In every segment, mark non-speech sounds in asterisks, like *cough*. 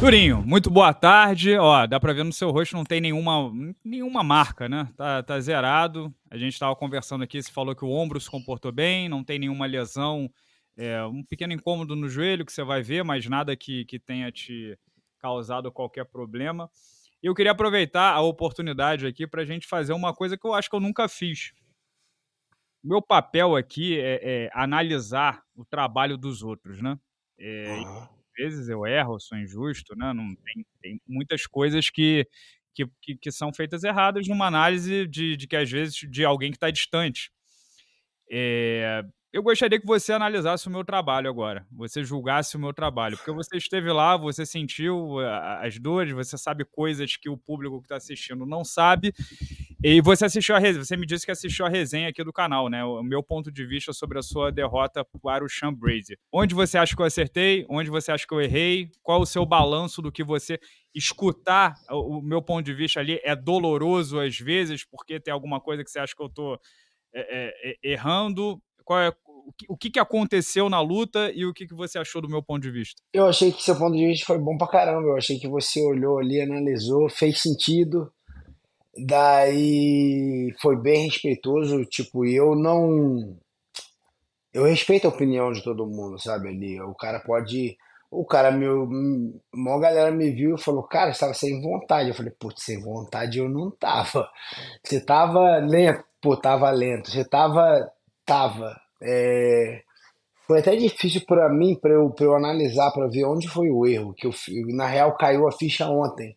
Turinho, muito boa tarde. Ó, dá para ver no seu rosto não tem nenhuma, nenhuma marca, né? Tá, tá zerado. A gente estava conversando aqui, você falou que o ombro se comportou bem, não tem nenhuma lesão, é, um pequeno incômodo no joelho que você vai ver, mas nada que, que tenha te causado qualquer problema. E eu queria aproveitar a oportunidade aqui para a gente fazer uma coisa que eu acho que eu nunca fiz. Meu papel aqui é, é analisar o trabalho dos outros, né? É, uhum vezes eu erro, sou injusto, né? Não tem, tem muitas coisas que, que, que, que, são feitas erradas numa análise de, de que às vezes de alguém que está distante. É, eu gostaria que você analisasse o meu trabalho agora, você julgasse o meu trabalho, porque você esteve lá, você sentiu eh, as dores, você sabe coisas que o público que está assistindo não sabe, e você assistiu a resenha, você me disse que assistiu a resenha aqui do canal, né? O meu ponto de vista sobre a sua derrota para o Sean Brady. Onde você acha que eu acertei? Onde você acha que eu errei? Qual o seu balanço do que você escutar o meu ponto de vista ali é doloroso às vezes, porque tem alguma coisa que você acha que eu estou é, é, errando? Qual é o que, que aconteceu na luta e o que, que você achou do meu ponto de vista? Eu achei que seu ponto de vista foi bom pra caramba. Eu achei que você olhou ali, analisou, fez sentido. Daí foi bem respeitoso. Tipo, eu não. Eu respeito a opinião de todo mundo, sabe? Ali, o cara pode. O cara, meu. Uma galera me viu e falou: Cara, você tava sem vontade. Eu falei: Putz, sem vontade eu não tava. Você tava lento. Pô, tava lento. Você tava. Tava é, foi até difícil para mim, para eu, pra eu analisar, para ver onde foi o erro. que eu, Na real, caiu a ficha ontem,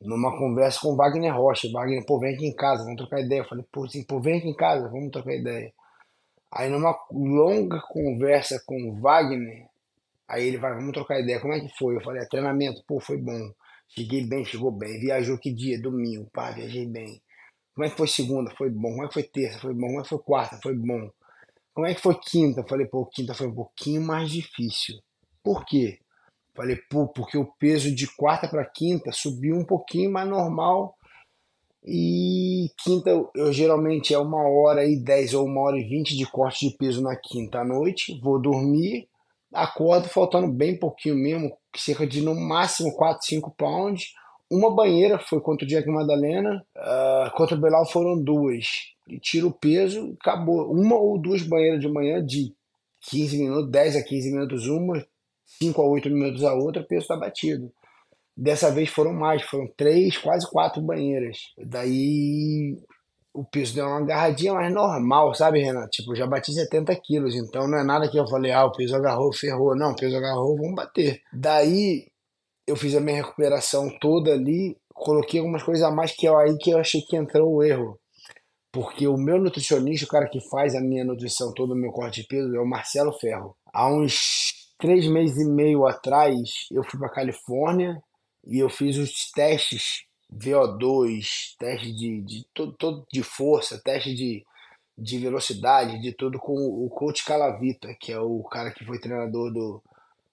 numa conversa com o Wagner Rocha. O Wagner, pô, vem aqui em casa, vamos trocar ideia. Eu falei, pô, assim, pô, vem aqui em casa, vamos trocar ideia. Aí, numa longa conversa com o Wagner, aí ele vai, vamos trocar ideia. Como é que foi? Eu falei, é treinamento, pô, foi bom. Cheguei bem, chegou bem. Viajou que dia? Domingo, pá, viajei bem. Como é que foi segunda? Foi bom. Como é que foi terça? Foi bom. Como é que foi quarta? Foi bom. Como é que foi quinta? Falei, pô, quinta foi um pouquinho mais difícil. Por quê? Falei, pô, porque o peso de quarta para quinta subiu um pouquinho mais normal. E quinta, eu geralmente é uma hora e dez ou uma hora e vinte de corte de peso na quinta à noite. Vou dormir, acordo faltando bem pouquinho mesmo, cerca de no máximo 4, 5 pounds uma banheira foi contra o Jack Madalena, uh, contra o Belal foram duas. E tira o peso, acabou. Uma ou duas banheiras de manhã de 15 minutos, 10 a 15 minutos uma, 5 a 8 minutos a outra, o peso está batido. Dessa vez foram mais, foram três, quase quatro banheiras. Daí o peso deu uma agarradinha mas normal, sabe, Renato? Tipo, já bati 70 quilos, então não é nada que eu falei, ah, o peso agarrou, ferrou. Não, o peso agarrou, vamos bater. Daí eu fiz a minha recuperação toda ali, coloquei algumas coisas a mais que eu, aí que eu achei que entrou o erro. Porque o meu nutricionista, o cara que faz a minha nutrição, todo o meu corte de peso, é o Marcelo Ferro. Há uns três meses e meio atrás, eu fui para Califórnia e eu fiz os testes VO2, teste de, de, todo de força, teste de, de velocidade, de tudo com o coach Calavita, que é o cara que foi treinador do,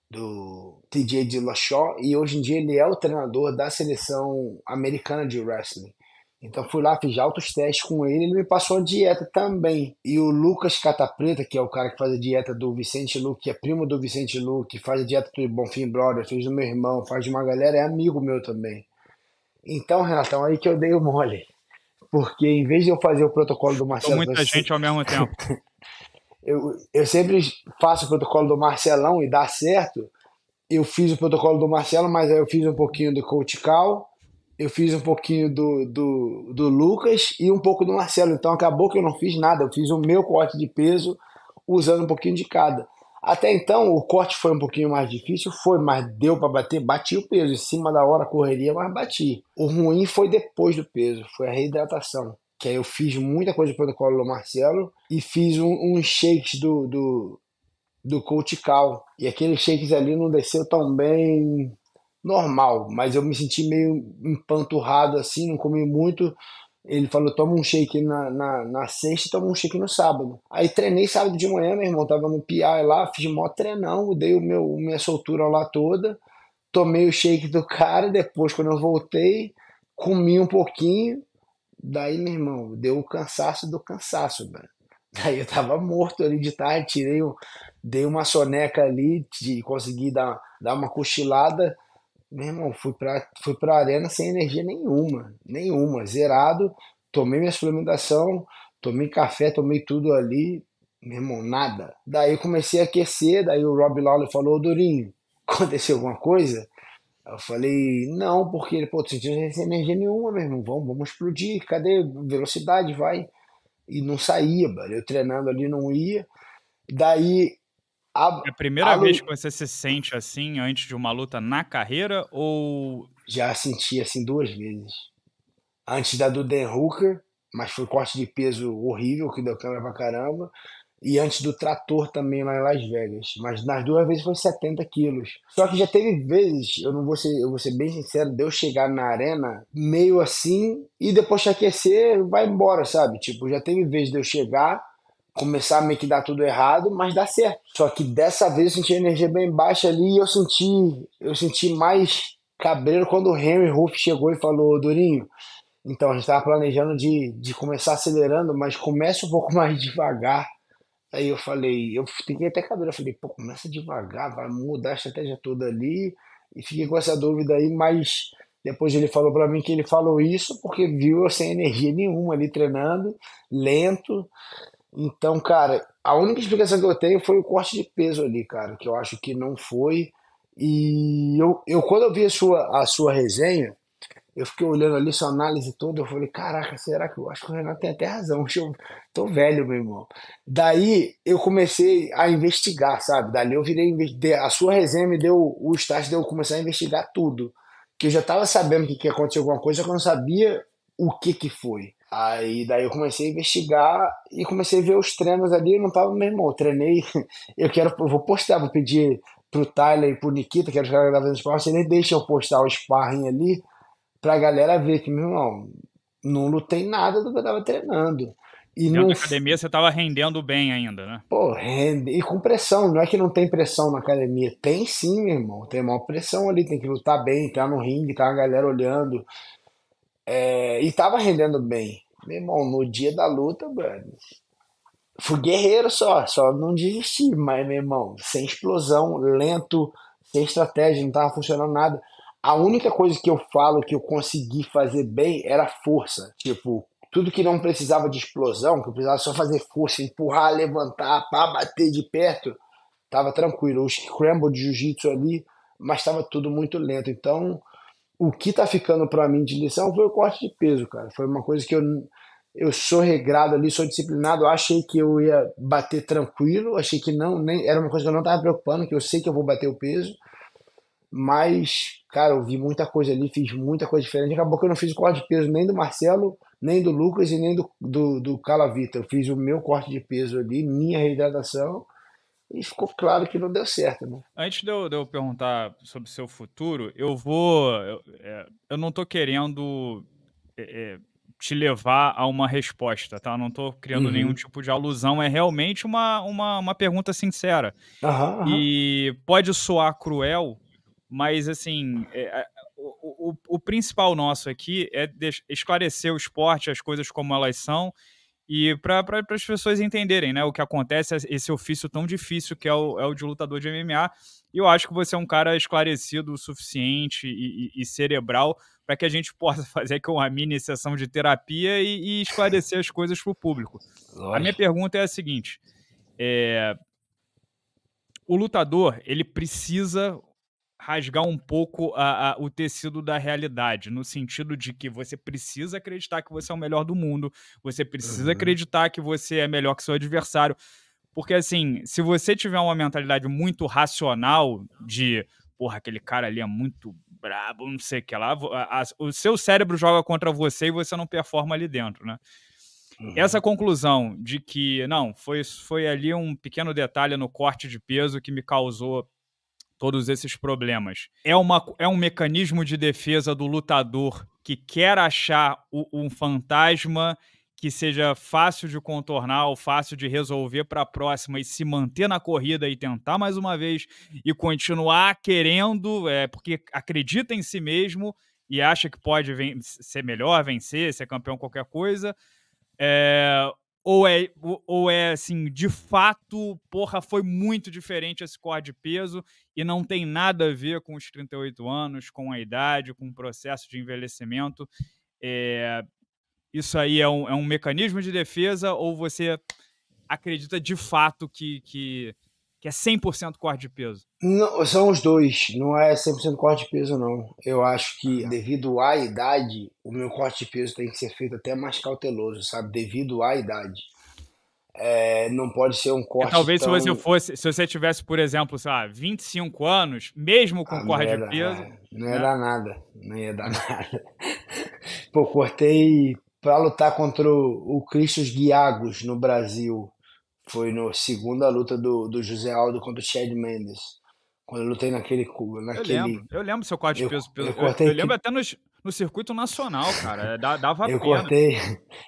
do TJ Dillashaw e hoje em dia ele é o treinador da seleção americana de wrestling. Então fui lá, fiz altos testes com ele, ele me passou a dieta também. E o Lucas Catapreta, que é o cara que faz a dieta do Vicente Luque, que é primo do Vicente Luque, faz a dieta do Bonfim Brothers, fez do meu irmão, faz de uma galera, é amigo meu também. Então, Renatão, aí que eu dei o mole. Porque em vez de eu fazer o protocolo do Marcelo... São muita gente ao mesmo tempo. *laughs* eu, eu sempre faço o protocolo do Marcelão e dá certo. Eu fiz o protocolo do Marcelo, mas aí eu fiz um pouquinho do Coach Cal, eu fiz um pouquinho do, do, do Lucas e um pouco do Marcelo. Então acabou que eu não fiz nada, eu fiz o meu corte de peso usando um pouquinho de cada. Até então o corte foi um pouquinho mais difícil, foi, mas deu para bater, bati o peso em cima da hora, correria, mas bati. O ruim foi depois do peso, foi a reidratação que aí eu fiz muita coisa do protocolo do Marcelo e fiz uns um, um shakes do, do, do coach Cal. E aqueles shakes ali não desceu tão bem normal, mas eu me senti meio empanturrado assim, não comi muito. Ele falou: toma um shake na, na, na sexta e toma um shake no sábado. Aí treinei sábado de manhã, meu irmão, tava no PI lá, fiz mó treinão, dei o meu, minha soltura lá toda, tomei o shake do cara, depois quando eu voltei, comi um pouquinho, Daí, meu irmão, deu o cansaço do cansaço, mano. Daí eu tava morto ali de tarde, tirei um, dei uma soneca ali, de conseguir dar, dar uma cochilada. Meu irmão, fui pra, fui pra arena sem energia nenhuma, nenhuma, zerado. Tomei minha suplementação, tomei café, tomei tudo ali, meu irmão, nada. Daí eu comecei a aquecer, daí o Rob Lawler falou, Durinho, *laughs* aconteceu alguma coisa? Eu falei, não, porque, pô, tô sentindo energia nenhuma, meu irmão, vamos, vamos explodir, cadê velocidade, vai? E não saía, mano. eu treinando ali não ia. Daí... A, é a primeira a vez que você se sente assim, antes de uma luta na carreira, ou... Já senti, assim, duas vezes. Antes da do Dan Hooker, mas foi corte de peso horrível, que deu câmera pra caramba e antes do trator também lá em Las Vegas. Mas nas duas vezes foi 70 quilos. Só que já teve vezes, eu não vou ser, eu vou ser bem sincero, de eu chegar na arena meio assim e depois de aquecer, vai embora, sabe? Tipo, já teve vezes de eu chegar, começar a meio que dar tudo errado, mas dá certo. Só que dessa vez eu senti a energia bem baixa ali e eu senti, eu senti mais cabreiro quando o Henry Ruff chegou e falou, Durinho, então, a gente estava planejando de, de começar acelerando, mas começa um pouco *laughs* mais devagar, Aí eu falei, eu fiquei até cabelo, eu falei, pô, começa devagar, vai mudar a estratégia toda ali. E fiquei com essa dúvida aí, mas depois ele falou para mim que ele falou isso porque viu eu sem energia nenhuma ali treinando, lento. Então, cara, a única explicação que eu tenho foi o corte de peso ali, cara, que eu acho que não foi. E eu, eu quando eu vi a sua, a sua resenha, eu fiquei olhando ali sua análise toda, eu falei, caraca, será que eu acho que o Renato tem até razão, *laughs* eu tô velho, meu irmão. Daí eu comecei a investigar, sabe? Dali eu virei, a sua resenha me deu o start de eu começar a investigar tudo, que eu já tava sabendo que, que aconteceu alguma coisa, que eu não sabia o que que foi. Aí daí eu comecei a investigar e comecei a ver os treinos ali, eu não tava, meu irmão, eu treinei, *laughs* eu quero, eu vou postar, vou pedir pro Tyler e pro Nikita, que era é os caras da Venda você nem deixa eu postar o sparring ali, pra galera ver que, meu irmão, não lutei nada do que eu tava treinando. E na não... academia você tava rendendo bem ainda, né? Pô, rende. E com pressão. Não é que não tem pressão na academia. Tem sim, meu irmão. Tem maior pressão ali. Tem que lutar bem, entrar no ringue, tá a galera olhando. É... E tava rendendo bem. Meu irmão, no dia da luta, mano. Fui guerreiro só, só não desisti, mas, meu irmão, sem explosão, lento, sem estratégia, não tava funcionando nada. A única coisa que eu falo que eu consegui fazer bem era força. Tipo, tudo que não precisava de explosão, que eu precisava só fazer força, empurrar, levantar, pá, bater de perto, tava tranquilo. O scramble de jiu-jitsu ali, mas tava tudo muito lento. Então, o que tá ficando para mim de lição foi o corte de peso, cara. Foi uma coisa que eu eu sou regrado ali, sou disciplinado, eu achei que eu ia bater tranquilo, achei que não, nem era uma coisa que eu não tava preocupando, que eu sei que eu vou bater o peso. Mas, cara, eu vi muita coisa ali, fiz muita coisa diferente. Acabou que eu não fiz o corte de peso nem do Marcelo, nem do Lucas e nem do, do, do Calavita. Eu fiz o meu corte de peso ali, minha reidratação, e ficou claro que não deu certo, né? Antes de eu, de eu perguntar sobre o seu futuro, eu vou. Eu, é, eu não tô querendo. É, é te levar a uma resposta, tá? Não tô criando uhum. nenhum tipo de alusão, é realmente uma, uma, uma pergunta sincera. Uhum, uhum. E pode soar cruel, mas, assim, é, é o, o, o, principal nosso aqui é esclarecer o esporte, as coisas como elas são, e para as pessoas entenderem né, o que acontece, esse ofício tão difícil que é o, é o de lutador de MMA. E eu acho que você é um cara esclarecido o suficiente e, e, e cerebral para que a gente *laughs* possa fazer aqui uma mini sessão de terapia e, e esclarecer as coisas para o público. Lógico. A minha pergunta é a seguinte: é, o lutador ele precisa rasgar um pouco a, a, o tecido da realidade, no sentido de que você precisa acreditar que você é o melhor do mundo, você precisa uhum. acreditar que você é melhor que seu adversário. Porque, assim, se você tiver uma mentalidade muito racional de, porra, aquele cara ali é muito brabo, não sei o que lá, a, o seu cérebro joga contra você e você não performa ali dentro, né? Uhum. Essa conclusão de que, não, foi, foi ali um pequeno detalhe no corte de peso que me causou todos esses problemas, é, uma, é um mecanismo de defesa do lutador que quer achar o, um fantasma que seja fácil de contornar ou fácil de resolver para a próxima e se manter na corrida e tentar mais uma vez e continuar querendo, é, porque acredita em si mesmo e acha que pode ser melhor, vencer, ser campeão, qualquer coisa. É, ou é, ou é assim, de fato, porra, foi muito diferente esse corte de peso e não tem nada a ver com os 38 anos, com a idade, com o processo de envelhecimento. É, isso aí é um, é um mecanismo de defesa ou você acredita de fato que, que que é 100% corte de peso? Não, são os dois, não é 100% corte de peso não. Eu acho que devido à idade, o meu corte de peso tem que ser feito até mais cauteloso, sabe? Devido à idade. É, não pode ser um é, corte. É, talvez tão... se você fosse, se você tivesse, por exemplo, sei lá, 25 anos, mesmo com ah, corte de peso. não ia né? dar nada. Não ia dar *laughs* nada. Pô, cortei para lutar contra o, o Christos Guiagos no Brasil foi na segunda luta do, do José Aldo contra o Chad Mendes. Quando eu lutei naquele. naquele... Eu, lembro, eu lembro seu corte de peso. Eu, eu, eu, eu lembro até no no circuito nacional, cara. É, dava eu pena. Cortei,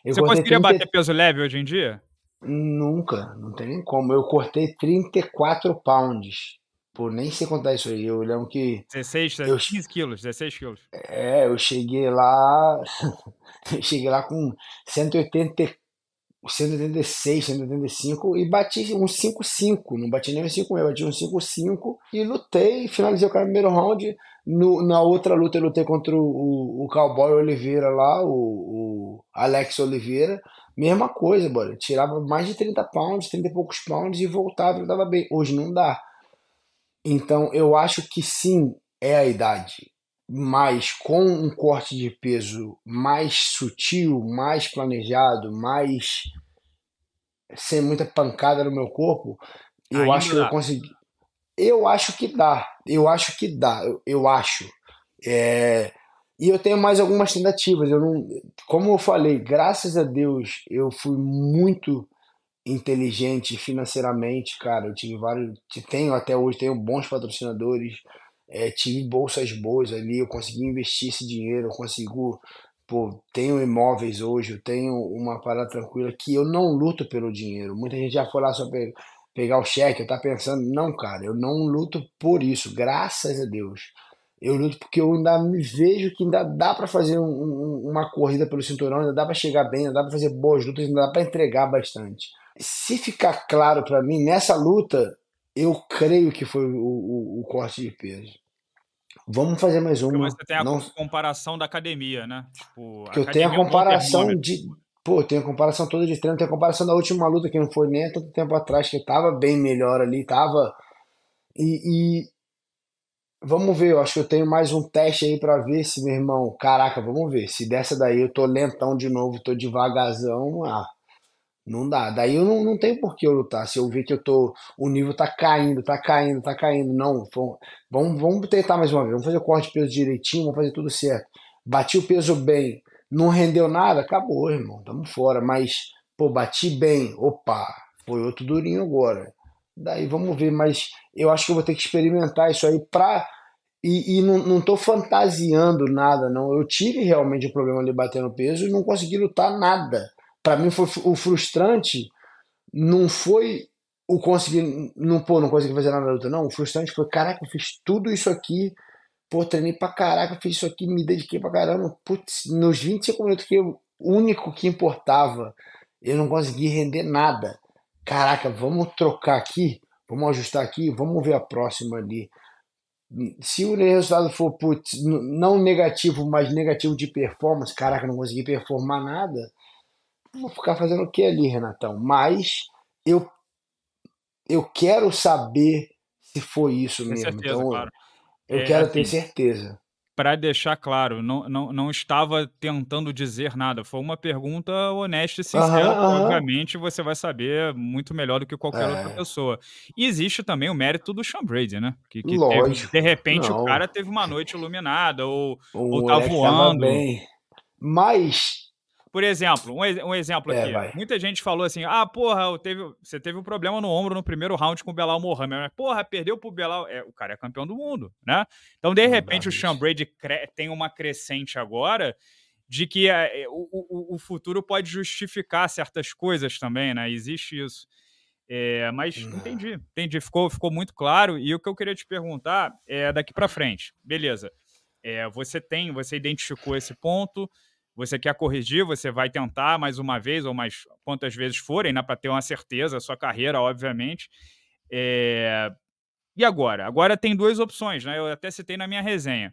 eu Você cortei conseguiria 30... bater peso leve hoje em dia? Nunca, não tem nem como. Eu cortei 34 pounds. por nem sei contar isso aí. Eu lembro que. 16, eu, 15 quilos, 16 quilos. É, eu cheguei lá. *laughs* eu cheguei lá com 184 186, 185 e bati um 5-5. Não bati nem um 5 eu bati um 5-5 e lutei. Finalizei o cara no primeiro round. No, na outra luta, eu lutei contra o, o Cowboy Oliveira lá, o, o Alex Oliveira. Mesma coisa, bora. Tirava mais de 30 pounds, 30 e poucos pounds e voltava e dava bem. Hoje não dá. Então eu acho que sim, é a idade mas com um corte de peso mais sutil, mais planejado, mais sem muita pancada no meu corpo, eu Ainda acho que dá. eu consegui. Eu acho que dá. Eu acho que dá. Eu, eu acho. É... E eu tenho mais algumas tentativas. Eu não, como eu falei, graças a Deus eu fui muito inteligente financeiramente, cara. Eu tive vários, tenho até hoje, tenho bons patrocinadores é, tive bolsas boas ali, eu consegui investir esse dinheiro, eu consigo, pô, tenho imóveis hoje, eu tenho uma parada tranquila que eu não luto pelo dinheiro. Muita gente já foi lá só pe pegar o cheque, tá pensando, não, cara, eu não luto por isso, graças a Deus. Eu luto porque eu ainda me vejo que ainda dá para fazer um, um, uma corrida pelo cinturão, ainda dá para chegar bem, ainda dá para fazer boas lutas, ainda dá para entregar bastante. Se ficar claro para mim nessa luta, eu creio que foi o, o, o corte de peso. Vamos fazer mais uma. Mas você tem a Não... comparação da academia, né? Tipo, que eu tenho a é comparação é de. Pô, tenho a comparação toda de treino, tem a comparação da última luta que não foi nem tanto tempo atrás, que tava bem melhor ali, tava. E, e, vamos ver, eu acho que eu tenho mais um teste aí para ver se, meu irmão, caraca, vamos ver. Se dessa daí eu tô lentão de novo, tô devagarzão, ah, não dá. Daí eu não, não tenho por que eu lutar. Se eu ver que eu tô. O nível tá caindo, tá caindo, tá caindo. Não, vamos, vamos tentar mais uma vez. Vamos fazer o corte de peso direitinho, vamos fazer tudo certo. Bati o peso bem, não rendeu nada, acabou, irmão. Tamo fora. Mas, pô, bati bem. Opa, foi outro durinho agora. Daí vamos ver, mas eu acho que eu vou ter que experimentar isso aí pra. E, e não, não tô fantasiando nada, não. Eu tive realmente o um problema de bater no peso e não consegui lutar nada para mim foi o frustrante não foi o conseguir não pô não consegui fazer nada na luta não o frustrante foi caraca eu fiz tudo isso aqui pô treinei pra caraca fiz isso aqui me dediquei pra caramba putz nos 25 minutos que o único que importava eu não consegui render nada caraca vamos trocar aqui vamos ajustar aqui vamos ver a próxima ali se o resultado for putz, não negativo mas negativo de performance caraca não consegui performar nada vou ficar fazendo o que ali, Renatão? Mas eu, eu quero saber se foi isso Com mesmo. Certeza, então, claro. Eu é, quero assim, ter certeza. Para deixar claro, não, não, não estava tentando dizer nada. Foi uma pergunta honesta e sincera. Aham, Obviamente, aham. você vai saber muito melhor do que qualquer é. outra pessoa. E existe também o mérito do Sean Brady, né? Que, que Lógico, teve, de repente não. o cara teve uma noite iluminada ou, o ou tá voando. Mas por exemplo, um, um exemplo é, aqui. Muita gente falou assim: ah, porra, teve, você teve um problema no ombro no primeiro round com o Belal Mohamed. Mas, porra, perdeu pro Belal. É, o cara é campeão do mundo, né? Então, de repente, o Sean Brady tem uma crescente agora de que é, é o, o, o, futuro pode justificar certas coisas também, né? Existe isso. É, mas não. entendi, entendi, ficou, ficou muito claro. E o que eu queria te perguntar é daqui para frente, beleza? É, você tem, você identificou esse ponto, você quer corrigir, você vai tentar mais uma vez ou mais quantas vezes forem, né, para ter uma certeza, a sua carreira, obviamente. É... E agora? Agora tem duas opções, né? Eu até citei na minha resenha.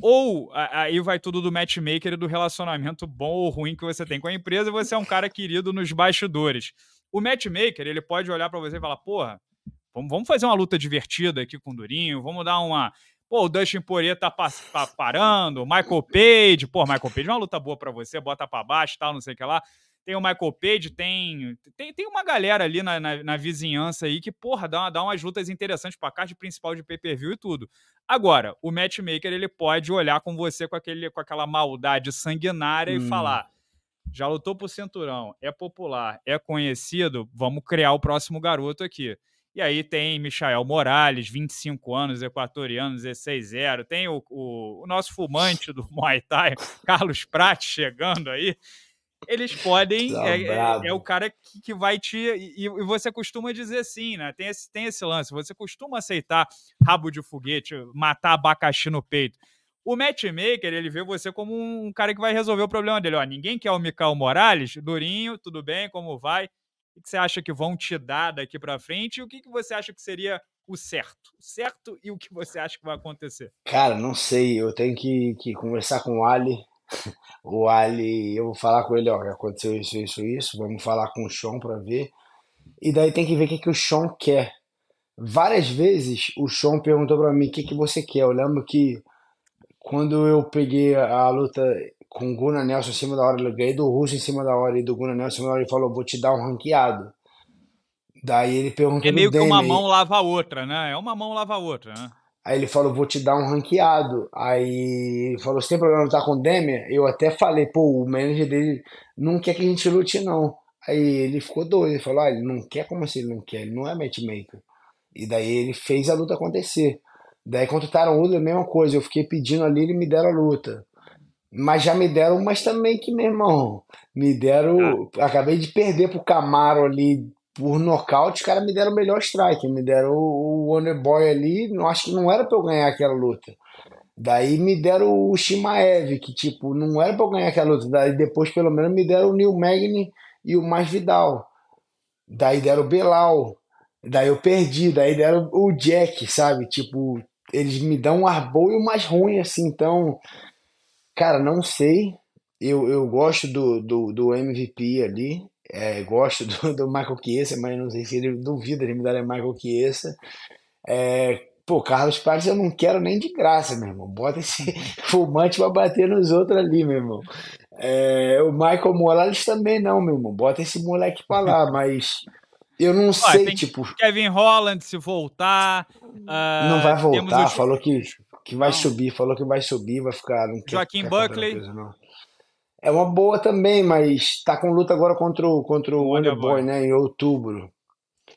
Ou aí vai tudo do matchmaker e do relacionamento bom ou ruim que você tem com a empresa, e você é um cara querido nos bastidores. O matchmaker, ele pode olhar para você e falar: "Porra, vamos fazer uma luta divertida aqui com o Durinho, vamos dar uma Pô, o Dustin Poirier tá, tá parando, Michael Page, pô, Michael Page é uma luta boa para você, bota para baixo, tal, não sei o que lá. Tem o Michael Page, tem tem, tem uma galera ali na, na, na vizinhança aí que, porra, dá, uma, dá umas lutas interessantes pra card principal de pay-per-view e tudo. Agora, o matchmaker, ele pode olhar com você com, aquele, com aquela maldade sanguinária hum. e falar já lutou por cinturão, é popular, é conhecido, vamos criar o próximo garoto aqui. E aí tem Michael Morales, 25 anos, equatoriano, 16-0. Tem o, o, o, nosso fumante do *laughs* Muay Thai, Carlos Prat, chegando aí. Eles podem. Tá é, é, é, o cara que, que vai te. E, e, você costuma dizer sim, né? Tem esse, tem esse lance. Você costuma aceitar rabo de foguete, matar abacaxi no peito. O matchmaker, ele vê você como um cara que vai resolver o problema dele. Ó, ninguém quer o Mical Morales? Durinho, tudo bem? Como vai? O que você acha que vão te dar daqui para frente? E o que você acha que seria o certo? O certo e o que você acha que vai acontecer? Cara, não sei. Eu tenho que, que conversar com o Ali. *laughs* O Ali, eu vou falar com ele, ó, aconteceu isso, isso, isso. Vamos falar com o Sean para ver. E daí tem que ver o que, que o Sean quer. Várias vezes o Sean perguntou para mim o que, que você quer. Eu lembro que quando eu peguei a luta com o Gunnar Nelson em cima da hora, eu ganhei do Russo em cima da hora e do Gunnar Nelson em cima da hora, ele falou, vou te dar um ranqueado. Daí ele perguntou. É meio que uma mão lava a outra, né? É uma mão lava a outra, né? Aí ele falou, vou te dar um ranqueado. Aí ele falou, você tem problema lutar com o Demer? Eu até falei, pô, o manager dele não quer que a gente lute, não. Aí ele ficou doido, ele falou, ah, ele não quer como assim, ele não quer, ele não é matchmaker. E daí ele fez a luta acontecer. Daí contrataram o Lula, a mesma coisa, eu fiquei pedindo ali, ele me deram a luta. Mas já me deram umas também que, meu irmão, me deram. Ah. Acabei de perder pro Camaro ali por nocaute, os caras me deram o melhor strike, me deram o, o Wonderboy ali, não, acho que não era pra eu ganhar aquela luta. Daí me deram o Shimaev, que tipo, não era pra eu ganhar aquela luta. Daí depois, pelo menos, me deram o Neil Magny e o Mais Vidal. Daí deram o Belal. Daí eu perdi, daí deram o Jack, sabe? Tipo, eles me dão um ar e o mais ruim, assim, então Cara, não sei. Eu, eu gosto do, do, do MVP ali. É, gosto do, do Michael Chiesa, mas não sei se ele duvida de me dar a Michael Chiesa. É, pô, Carlos Paz, eu não quero nem de graça, meu irmão. Bota esse *laughs* fumante pra bater nos outros ali, meu irmão. É, o Michael Morales também não, meu irmão. Bota esse moleque pra lá, *laughs* mas eu não sei, tipo. Kevin Holland se voltar. Uh, não ah, vai voltar, falou que que vai não. subir, falou que vai subir, vai ficar. Não Joaquim quer, Buckley. Coisa, não. É uma boa também, mas tá com luta agora contra o, contra o, o Wonderboy, né? Em outubro.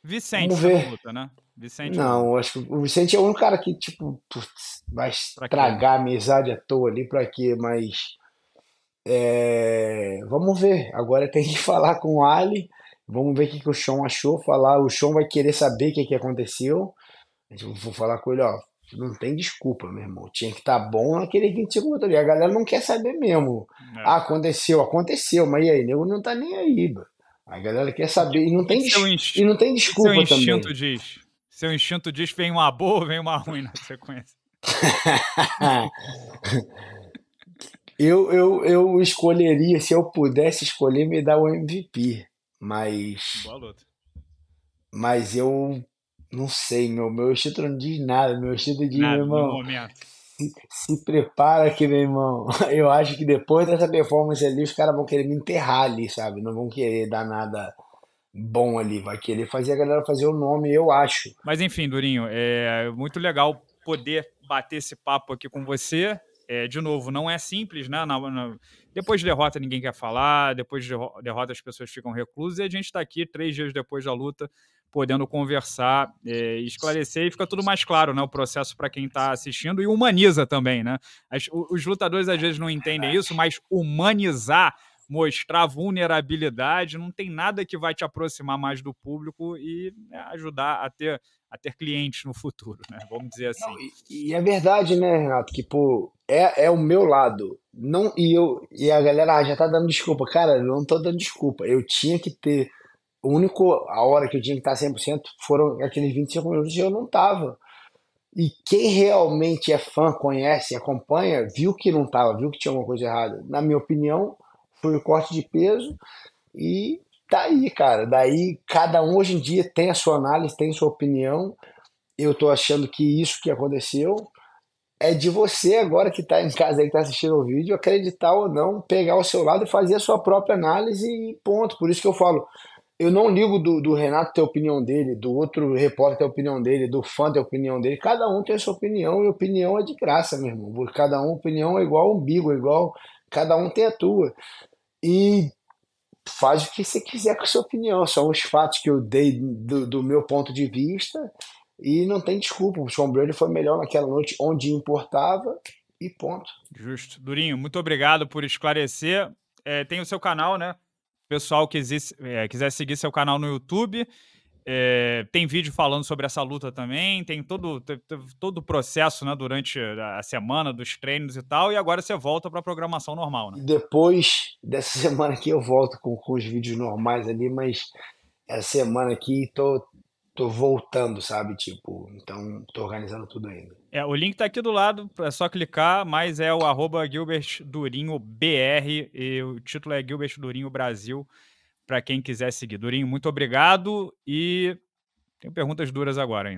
Vicente Vamos tá ver. luta, né? Vicente. Não, acho que o Vicente é o único cara que, tipo, putz, vai estragar a amizade à toa ali pra quê? Mas. É... Vamos ver. Agora tem que *laughs* falar com o Ali. Vamos ver o que, que o Sean achou. Falar, o Sean vai querer saber o que, que aconteceu. Vou falar com ele, ó não tem desculpa, meu irmão. Tinha que estar tá bom naquele 20 segundos ali. A galera não quer saber mesmo. É. Ah, aconteceu, aconteceu, mas e aí? Nego não tá nem aí, bro. A galera quer saber e não tem, e não tem desculpa seu instinto Diz, seu instinto diz vem uma boa vem uma ruim na sequência. *laughs* eu, eu, eu escolheria, se eu pudesse escolher, me dar o MVP. Mas. Mas eu não sei, meu, meu instinto não diz nada. Meu instinto diz, nada, meu irmão. Se, se, prepara aqui, meu irmão. *laughs* Eu acho que depois dessa performance ali, os caras vão querer me enterrar ali, sabe? Não vão querer dar nada bom ali. Vai querer fazer a galera fazer o nome, eu acho. Mas enfim, Durinho, é muito legal poder bater esse papo aqui com você. É, de novo, não é simples, né? Na, na... Depois de derrota, ninguém quer falar, depois de derrota, as pessoas ficam reclusas, e a gente está aqui três dias depois da luta podendo conversar, é, esclarecer e fica tudo mais claro, né? O processo para quem está assistindo e humaniza também, né? As, os lutadores às vezes não entendem isso, mas humanizar, mostrar vulnerabilidade, não tem nada que vai te aproximar mais do público e né, ajudar a ter, a ter clientes no futuro, né? Vamos dizer assim. Não, e, e, é verdade, né, Renato? Que, pô, é, é o meu lado. Não, e, eu, e a galera ah, já tá dando desculpa. Cara, eu não tô dando desculpa. Eu tinha que ter o único a hora que eu tinha que estar 100% foram aqueles 25 minutos e eu não estava. E quem realmente é fã, conhece, acompanha, viu que não estava, viu que tinha alguma coisa errada. Na minha opinião, foi o corte de peso e tá aí, cara. Daí cada um hoje em dia tem a sua análise, tem a sua opinião. Eu tô achando que isso que aconteceu é de você agora que tá em casa aí, que tá assistindo o vídeo, acreditar ou não, pegar o seu lado e fazer a sua própria análise e ponto. Por isso que eu falo, eu não ligo do, do, Renato ter a opinião dele, do outro repórter ter a opinião dele, do fã ter a opinião dele. Cada um tem a sua opinião e opinião é de graça, meu irmão. Porque cada um, opinião é igual umbigo, é igual. Cada um tem a tua. E faz o que você quiser com a sua opinião. São os fatos que eu dei do, do meu ponto de vista. E não tem desculpa. O Sombrero foi melhor naquela noite onde importava e ponto. Justo. Durinho, muito obrigado por esclarecer. É, tem o seu canal, né? pessoal quiser, é, eh, quiser seguir seu canal no YouTube, é, tem vídeo falando sobre essa luta também, tem todo, todo o processo né, durante a semana dos treinos e tal, e agora você volta para a programação normal. Né? Depois dessa *laughs* semana aqui eu volto com, com os vídeos normais ali, mas essa semana aqui tô, tô voltando, sabe? Tipo, então tô organizando tudo ainda. É, o link tá aqui do lado, é só clicar, mas é o arroba Gilbert Durinho BR e o título é Gilbert Durinho Brasil, para quem quiser seguir. Durinho, muito obrigado e tenho perguntas duras agora ainda.